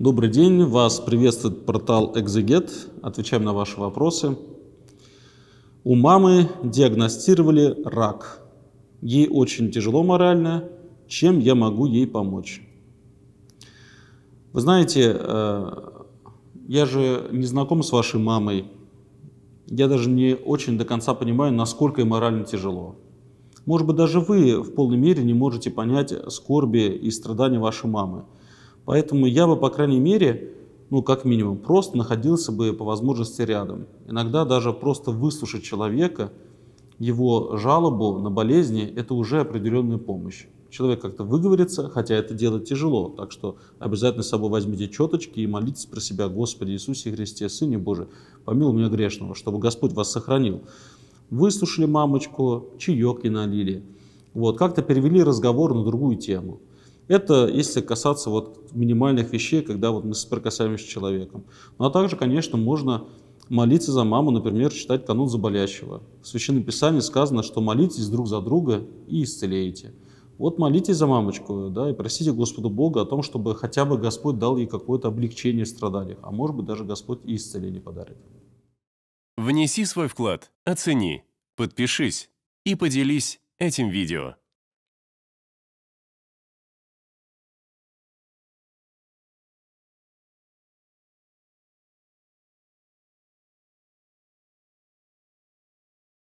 Добрый день, вас приветствует портал Экзегет. Отвечаем на ваши вопросы. У мамы диагностировали рак. Ей очень тяжело морально. Чем я могу ей помочь? Вы знаете, э, я же не знаком с вашей мамой. Я даже не очень до конца понимаю, насколько ей морально тяжело. Может быть, даже вы в полной мере не можете понять скорби и страдания вашей мамы – Поэтому я бы, по крайней мере, ну, как минимум, просто находился бы по возможности рядом. Иногда даже просто выслушать человека, его жалобу на болезни, это уже определенная помощь. Человек как-то выговорится, хотя это делать тяжело. Так что обязательно с собой возьмите четочки и молитесь про себя, Господи Иисусе Христе, Сыне Божий, помилуй меня грешного, чтобы Господь вас сохранил. Выслушали мамочку, чаек и налили. Вот, как-то перевели разговор на другую тему. Это если касаться вот минимальных вещей, когда вот мы соприкасаемся с человеком. Ну а также, конечно, можно молиться за маму, например, читать канун заболящего. В Священном Писании сказано, что молитесь друг за друга и исцелеете. Вот молитесь за мамочку, да, и просите Господу Бога о том, чтобы хотя бы Господь дал ей какое-то облегчение в страданиях, а может быть даже Господь и исцеление подарит. Внеси свой вклад, оцени, подпишись и поделись этим видео.